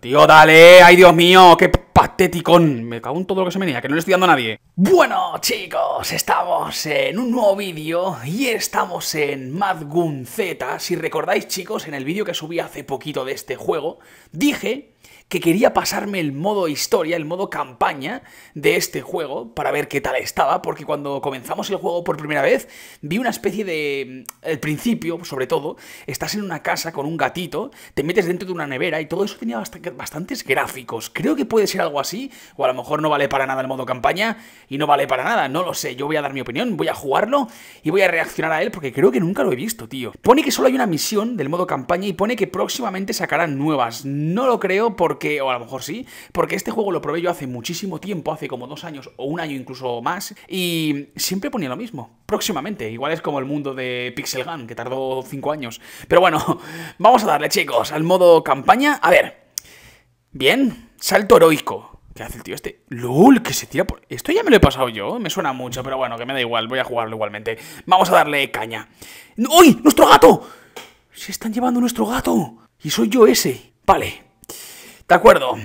Tío, dale, ay Dios mío, qué patético. Me cago en todo lo que se venía, que no le estoy dando a nadie. Bueno, chicos, estamos en un nuevo vídeo y estamos en Mad Z. Si recordáis, chicos, en el vídeo que subí hace poquito de este juego, dije que quería pasarme el modo historia, el modo campaña de este juego para ver qué tal estaba, porque cuando comenzamos el juego por primera vez vi una especie de... Mm, el principio, sobre todo, estás en una casa con un gatito, te metes dentro de una nevera y todo eso tenía bastantes gráficos. Creo que puede ser algo así, o a lo mejor no vale para nada el modo campaña y no vale para nada, no lo sé, yo voy a dar mi opinión, voy a jugarlo y voy a reaccionar a él porque creo que nunca lo he visto, tío. Pone que solo hay una misión del modo campaña y pone que próximamente sacarán nuevas. No lo creo porque porque, o a lo mejor sí, porque este juego lo probé yo hace muchísimo tiempo, hace como dos años o un año incluso más, y siempre ponía lo mismo. Próximamente, igual es como el mundo de Pixel Gun, que tardó cinco años. Pero bueno, vamos a darle, chicos, al modo campaña. A ver. Bien, salto heroico. ¿Qué hace el tío este? ¡Lul! Que se tira por... Esto ya me lo he pasado yo. Me suena mucho, pero bueno, que me da igual. Voy a jugarlo igualmente. Vamos a darle caña. ¡Uy! ¡Nuestro gato! Se están llevando nuestro gato. Y soy yo ese. Vale, de acuerdo.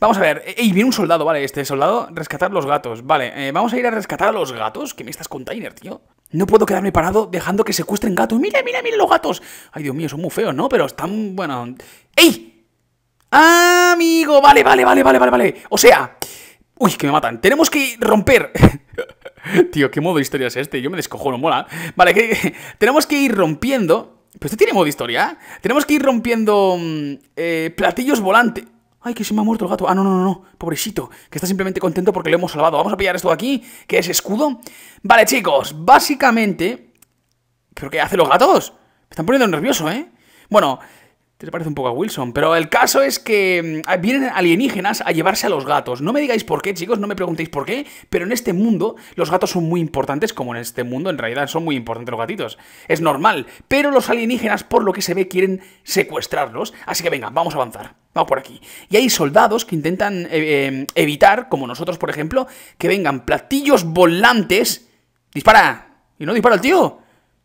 Vamos a ver, ¡Ey! Eh, viene un soldado, vale, este soldado, rescatar los gatos, vale, eh, vamos a ir a rescatar a los gatos, que me estás container, tío. No puedo quedarme parado dejando que secuestren gatos. Mira, mira, mira los gatos. Ay, Dios mío, son muy feos, ¿no? Pero están, bueno... ¡Ey! Amigo, vale, vale, vale, vale, vale, vale. O sea... Uy, que me matan. Tenemos que romper... tío, ¿qué modo de historia es este? Yo me descojo, no mola. Vale, que... Tenemos que ir rompiendo... Pero este tiene modo de historia. Tenemos que ir rompiendo... Mm, eh, platillos volantes... ¡Ay, que se me ha muerto el gato! Ah, no, no, no, no, pobrecito, que está simplemente contento porque lo hemos salvado. Vamos a pillar esto de aquí, que es escudo. Vale, chicos, básicamente... ¿Pero qué hacen los gatos? Me están poniendo nervioso, ¿eh? Bueno, te parece un poco a Wilson. Pero el caso es que mm, ah, vienen alienígenas a llevarse a los gatos. No me digáis por qué, chicos, no me preguntéis por qué, pero en este mundo los gatos son muy importantes, como en este mundo en realidad son muy importantes los gatitos. Es normal. Pero los alienígenas, por lo que se ve, quieren secuestrarlos. Así que venga, vamos a avanzar. Vamos por aquí. Y hay soldados que intentan eh, em, evitar, como nosotros, por ejemplo, que vengan platillos volantes. ¡Dispara! Y no dispara el tío.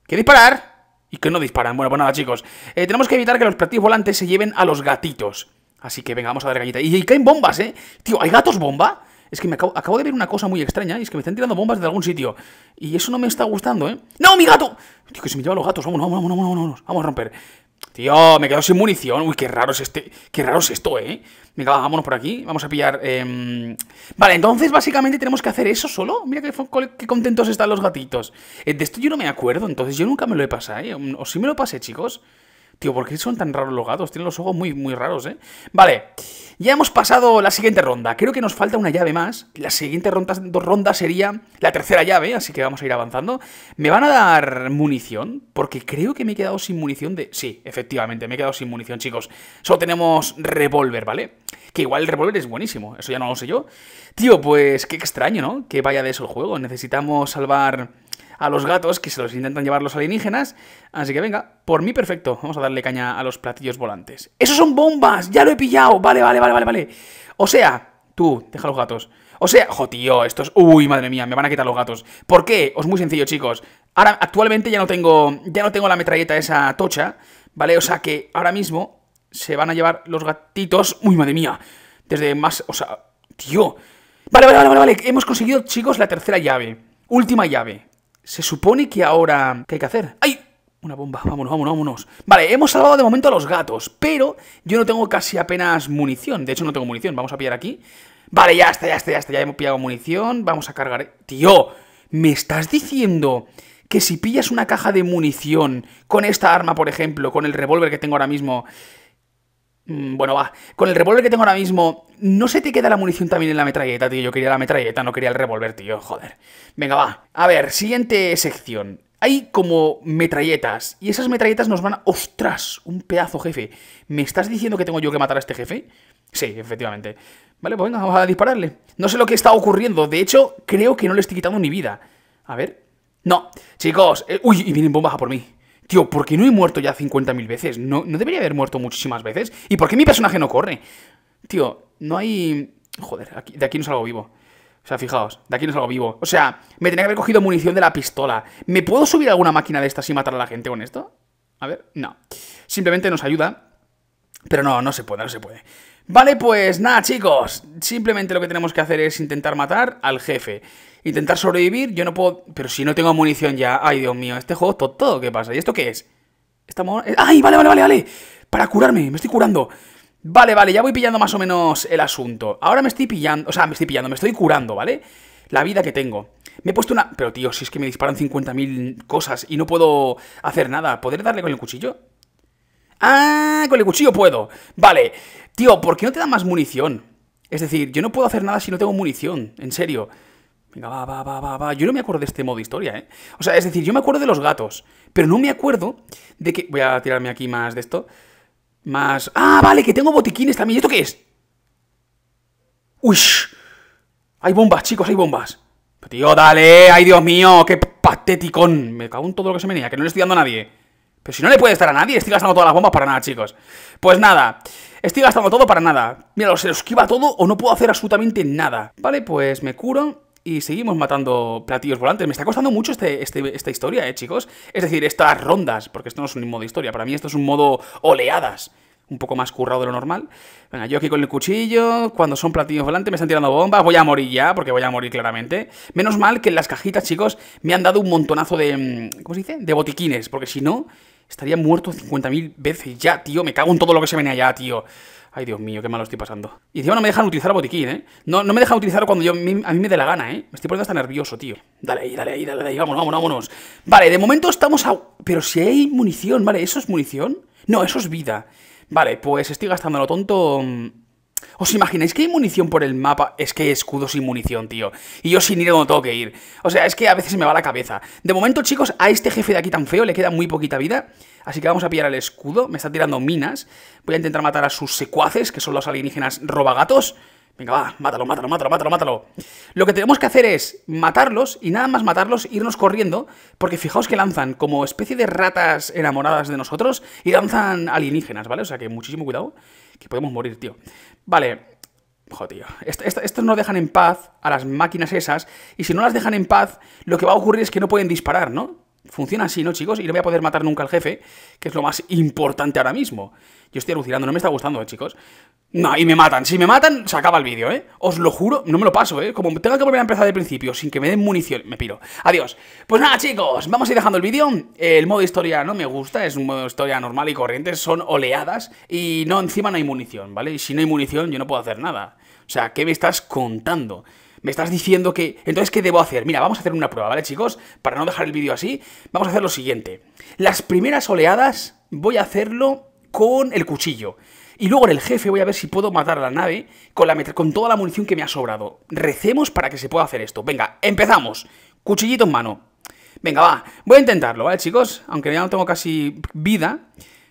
¿Qué disparar? y que no disparan. Bueno, pues nada, chicos. Eh, tenemos que evitar que los platillos volantes se lleven a los gatitos. Así que venga, vamos a dar gallita. Y, caen bombas, ¿eh? Tío, ¿hay gatos bomba? Es que me acabo, de ver una cosa muy extraña, y es que me están tirando bombas de algún sitio. Y eso no me está gustando, ¿eh? ¡No, mi gato! Tío, que se me llevan los gatos. vamos vámonos, vámonos, vámonos. Vamos a romper. Tío, me quedo sin munición. Uy, qué raro es este. Qué raro es esto, ¿eh? Venga, vámonos por aquí. Vamos a pillar. Em, vale, entonces básicamente tenemos que hacer eso solo. Mira qué, contentos están los gatitos. Eh, de esto yo no me acuerdo, entonces yo nunca me lo he pasado, ¿eh? O sí me lo pasé, chicos. Tío, ¿por qué son tan raros los gatos? Tienen los ojos muy, muy raros, ¿eh? Vale, ya hemos pasado la siguiente ronda. Creo que nos falta una llave más. La siguiente ronda, sería la tercera llave, así que vamos a ir avanzando. ¿Me van a dar munición? Porque creo que me he quedado sin munición de... Sí, efectivamente, me he quedado sin munición, chicos. Solo tenemos revólver, ¿vale? Que igual el revólver es buenísimo, eso ya no lo sé yo. Tío, pues qué extraño, ¿no? Que vaya de eso el juego. Necesitamos salvar a los gatos que se los intentan llevar los alienígenas. Así que venga, por mí perfecto. Vamos a darle caña a los platillos volantes. ¡Esos son bombas! ¡Ya lo he pillado! Vale, vale, vale, vale, vale. O sea, tú, deja los gatos. O sea, jo, tío, estos... Uy, madre mía, me van a quitar los gatos. ¿Por qué? Os muy sencillo, chicos. Ahora, actualmente ya no tengo... Ya no tengo la metralleta esa tocha, ¿vale? O sea que ahora mismo se van a llevar los gatitos... Uy, madre mía. Desde más... O sea, tío... vale, vale, vale, vale. Hemos conseguido, chicos, la tercera llave. Última llave. Se supone que ahora... ¿Qué hay que hacer? ¡Ay! Una bomba, vámonos, vámonos, vámonos. Vale, hemos salvado de momento a los gatos, pero yo no tengo casi apenas munición. De hecho, no tengo munición. Vamos a pillar aquí. Vale, ya está, ya está, ya está. Ya hemos pillado munición. Vamos a cargar... ¿eh? ¡Tío! ¿Me estás diciendo que si pillas una caja de munición con esta arma, por ejemplo, con el revólver que tengo ahora mismo, Mm, bueno, va. Con el revólver que tengo ahora mismo, no se te queda la munición también en la metralleta, tío. Yo quería la metralleta, no quería el revólver, tío. Joder. Venga, va. A ver, siguiente sección. Hay como metralletas. Y esas metralletas nos van a... ¡Ostras! Un pedazo, jefe. ¿Me estás diciendo que tengo yo que matar a este jefe? Sí, efectivamente. Vale, pues venga, vamos a dispararle. No sé lo que está ocurriendo. De hecho, creo que no le estoy quitando ni vida. A ver. No. Chicos. Eh, uy, y vienen bombas a por mí. Tío, ¿por qué no he muerto ya 50.000 veces? No, no debería haber muerto muchísimas veces. ¿Y por qué mi personaje no corre? Tío, no hay... Joder, aquí, de aquí no salgo vivo. O sea, fijaos, de aquí no salgo vivo. O sea, me tenía que haber cogido munición de la pistola. ¿Me puedo subir a alguna máquina de estas y matar a la gente con esto? A ver, no. Simplemente nos ayuda pero no, no se puede, no se puede. Vale, pues nada, chicos. Simplemente lo que tenemos que hacer es intentar matar al jefe. Intentar sobrevivir. Yo no puedo... Pero si no tengo munición ya... Ay, Dios mío, este juego todo, todo. ¿Qué pasa? ¿Y esto qué es? Estamos... Eh, ¡Ay, vale, vale, vale, vale! Para curarme, me estoy curando. Vale, vale, ya voy pillando más o menos el asunto. Ahora me estoy pillando... O sea, me estoy pillando, me estoy curando, ¿vale? La vida que tengo. Me he puesto una... Pero, tío, si es que me disparan 50.000 cosas y no puedo hacer nada. ¿Poder darle con el cuchillo? ¡Ah! Con el cuchillo puedo. Vale. Tío, ¿por qué no te da más munición? Es decir, yo no puedo hacer nada si no tengo munición. En serio. Venga, va, va, va, va, va. Yo no me acuerdo de este modo historia, ¿eh? O sea, es decir, yo me acuerdo de los gatos. Pero no me acuerdo de que... Voy a tirarme aquí más de esto. Más... ¡Ah, vale! Que tengo botiquines también. ¿Y esto qué es? ¡Uy! Hay bombas, chicos, hay bombas. tío, dale. ¡Ay, Dios mío! ¡Qué patético. Me cago en todo lo que se me niega, que no le estoy dando a nadie. Pero si no le puede estar a nadie, estoy gastando todas las bombas para nada, chicos. Pues nada, estoy gastando todo para nada. Mira, se lo esquiva todo o no puedo hacer absolutamente nada. Vale, pues me curo y seguimos matando platillos volantes. Me está costando mucho este, este esta historia, eh, chicos. Es decir, estas rondas, porque esto no es un modo de historia. Para mí esto es un modo oleadas. Un poco más currado de lo normal. Venga, yo aquí con el cuchillo. Cuando son platillos volantes me están tirando bombas. Voy a morir ya, porque voy a morir claramente. Menos mal que en las cajitas, chicos, me han dado un montonazo de... Mm, ¿Cómo se dice? De botiquines, porque si no Estaría muerto 50.000 veces ya, tío. Me cago en todo lo que se viene allá, tío. Ay, Dios mío, qué malo estoy pasando. Y encima no me dejan utilizar botiquín, ¿eh? No, no me dejan utilizarlo cuando yo, a mí me dé la gana, ¿eh? Me estoy poniendo hasta nervioso, tío. Dale ahí, dale ahí, dale ahí. Vámonos, vámonos, vámonos. Vale, de momento estamos a... Pero si hay munición, vale, ¿eso es munición? No, eso es vida. Vale, pues estoy gastando lo tonto... Mm, ¿Os imagináis que hay munición por el mapa? Es que hay escudos y munición, tío. Y yo sin ir donde tengo que ir. O sea, es que a veces me va la cabeza. De momento, chicos, a este jefe de aquí tan feo le queda muy poquita vida. Así que vamos a pillar al escudo. Me está tirando minas. Voy a intentar matar a sus secuaces, que son los alienígenas robagatos. Venga, va, mátalo, mátalo, mátalo, mátalo, mátalo. Lo que tenemos que hacer es matarlos y nada más matarlos, irnos corriendo, porque fijaos que lanzan como especie de ratas enamoradas de nosotros y lanzan alienígenas, ¿vale? O sea que muchísimo cuidado que podemos morir, tío. Vale. Joder, tío. estos no dejan en paz a las máquinas esas. Y si no las dejan en paz, lo que va a ocurrir es que no pueden disparar, ¿no? Funciona así, ¿no, chicos? Y no voy a poder matar nunca al jefe, que es lo más importante ahora mismo. Yo estoy alucinando, no me está gustando, ¿eh, chicos. No, y me matan. Si me matan, se acaba el vídeo, ¿eh? Os lo juro, no me lo paso, ¿eh? Como tengo que volver a empezar de principio sin que me den munición, me piro. Adiós. Pues nada, chicos, vamos a ir dejando el vídeo. El modo historia no me gusta, es un modo historia normal y corriente, son oleadas y no, encima no hay munición, ¿vale? Y si no hay munición, yo no puedo hacer nada. O sea, ¿qué me estás contando? Me estás diciendo que... Entonces, ¿qué debo hacer? Mira, vamos a hacer una prueba, ¿vale, chicos? Para no dejar el vídeo así, vamos a hacer lo siguiente. Las primeras oleadas voy a hacerlo con el cuchillo. Y luego en el jefe voy a ver si puedo matar a la nave con, la con toda la munición que me ha sobrado. Recemos para que se pueda hacer esto. Venga, empezamos. Cuchillito en mano. Venga, va. Voy a intentarlo, ¿vale, chicos? Aunque ya no tengo casi vida,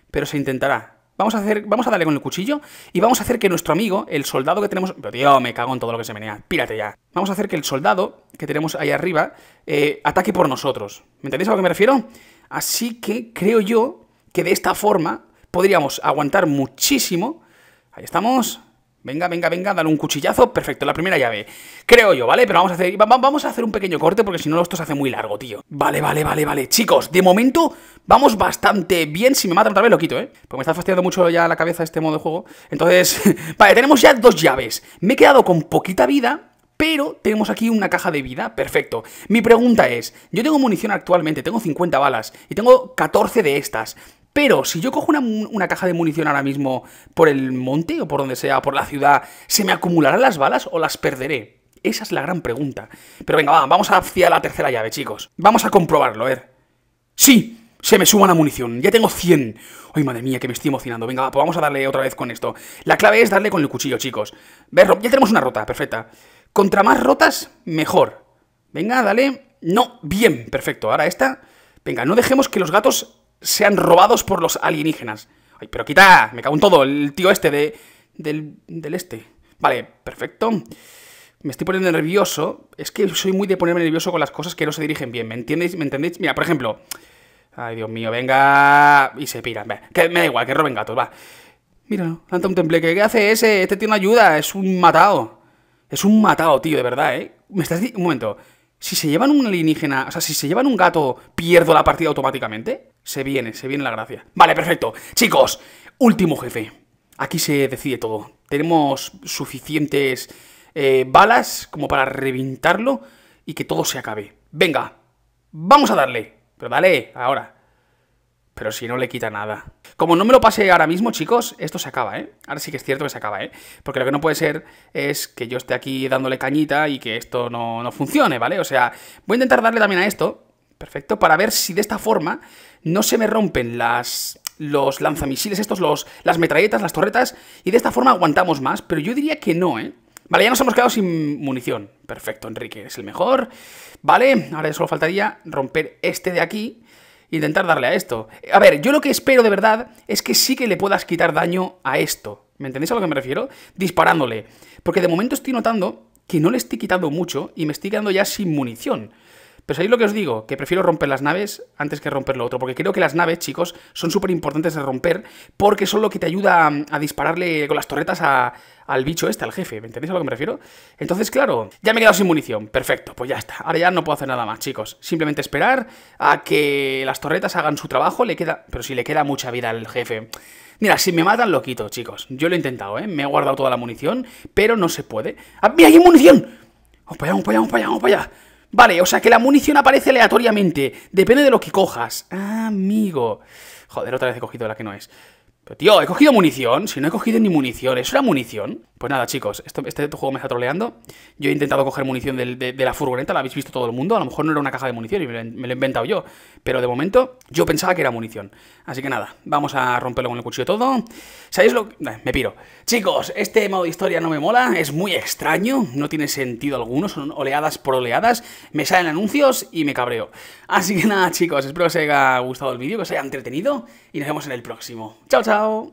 pero se intentará. Vamos a, hacer, vamos a darle con el cuchillo y vamos a hacer que nuestro amigo, el soldado que tenemos... Pero tío, me cago en todo lo que se menea. Pírate ya. Vamos a hacer que el soldado que tenemos ahí arriba eh, ataque por nosotros. ¿Me entendéis a lo que me refiero? Así que creo yo que de esta forma podríamos aguantar muchísimo. Ahí estamos. Venga, venga, venga, dale un cuchillazo. Perfecto, la primera llave. Creo yo, ¿vale? Pero vamos a hacer, vamos a hacer un pequeño corte porque si no esto se hace muy largo, tío. Vale, vale, vale, vale. Chicos, de momento vamos bastante bien. Si me matan otra vez lo quito, ¿eh? Porque me está fastidiando mucho ya la cabeza este modo de juego. Entonces, vale, tenemos ya dos llaves. Me he quedado con poquita vida, pero tenemos aquí una caja de vida, perfecto. Mi pregunta es, yo tengo munición actualmente, tengo 50 balas y tengo 14 de estas. Pero si yo cojo una, caja de munición ahora mismo por el monte o por donde sea, por la ciudad, ¿se me acumularán las balas o las perderé? Esa es la gran pregunta. Pero venga, vamos hacia la tercera llave, chicos. Vamos a comprobarlo, a ver. ¡Sí! Se me suma la munición. Ya tengo 100. Ay, madre mía, que me estoy emocionando. Venga, pues vamos a darle otra vez con esto. La clave es darle con el cuchillo, chicos. ya tenemos una rota, perfecta. Contra más rotas, mejor. Venga, dale. No, bien, perfecto. Ahora esta... Venga, no dejemos que los gatos sean robados por los alienígenas. Ay, pero quita, me cago en todo, el tío este de... del, del este. Vale, perfecto. Me estoy poniendo nervioso. Es que soy muy de ponerme nervioso con las cosas que no se dirigen bien, ¿me entiendéis? ¿Me entendéis? Mira, por ejemplo... Ay, Dios mío, venga... Y se piran. Que me da igual, que roben gatos, va. Mira, lanza un temple. ¿Qué hace ese? Este tiene ayuda. Es un matado. Es un matado, tío, de verdad, ¿eh? Me estás... Un momento. Si se llevan un alienígena, o sea, si se llevan un gato, pierdo la partida automáticamente. Se viene, se viene la gracia. Vale, perfecto. Chicos, último jefe. Aquí se decide todo. Tenemos suficientes eh, balas como para reventarlo y que todo se acabe. Venga, vamos a darle. Pero dale, ahora. Pero si no le quita nada. Como no me lo pase ahora mismo, chicos, esto se acaba, ¿eh? Ahora sí que es cierto que se acaba, ¿eh? Porque lo que no puede ser es que yo esté aquí dándole cañita y que esto no, funcione, ¿vale? O sea, voy a intentar darle también a esto, perfecto, para ver si de esta forma no se me rompen las, los lanzamisiles estos, los, las metralletas, las torretas, y de esta forma aguantamos más, pero yo diría que no, ¿eh? Vale, ya nos hemos quedado sin munición. Perfecto, Enrique, es el mejor. Vale, ahora solo faltaría romper este de aquí intentar darle a esto. A ver, yo lo que espero de verdad es que sí que le puedas quitar daño a esto. ¿Me entendéis a lo que me refiero? Disparándole. Porque de momento estoy notando que no le estoy quitando mucho y me estoy quedando ya sin munición. Pero ahí lo que os digo, que prefiero romper las naves antes que romper lo otro, porque creo que las naves, chicos, son súper importantes de romper, porque son lo que te ayuda a, dispararle con las torretas a, al bicho este, al jefe, ¿me entendéis a lo que me refiero? Entonces, claro, ya me he quedado sin munición, perfecto, pues ya está, ahora ya no puedo hacer nada más, chicos, simplemente esperar a que las torretas hagan su trabajo, le queda, pero si le queda mucha vida al jefe. Mira, si me matan lo quito, chicos, yo lo he intentado, ¿eh? Me he guardado toda la munición, pero no se puede. ¡Ah, mira, hay munición! vamos para allá, vamos para allá! Vamos para allá! Vale, o sea que la munición aparece aleatoriamente. Depende de lo que cojas. Ah, amigo. Joder, otra vez he cogido la que no es. Pero tío, he cogido munición. Si no he cogido ni munición, ¿Es una munición? Pues nada, chicos, este juego me está troleando. Yo he intentado coger munición de, la furgoneta, la habéis visto todo el mundo. A lo mejor no era una caja de munición y me, lo, he inventado yo. Pero de momento yo pensaba que era munición. Así que nada, vamos a romperlo con el cuchillo todo. ¿Sabéis lo que...? me piro. Chicos, este modo de historia no me mola, es muy extraño, no tiene sentido alguno, son oleadas por oleadas. Me salen anuncios y me cabreo. Así que nada, chicos, espero que os haya gustado el vídeo, que os haya entretenido y nos vemos en el próximo. ¡Chao, chao!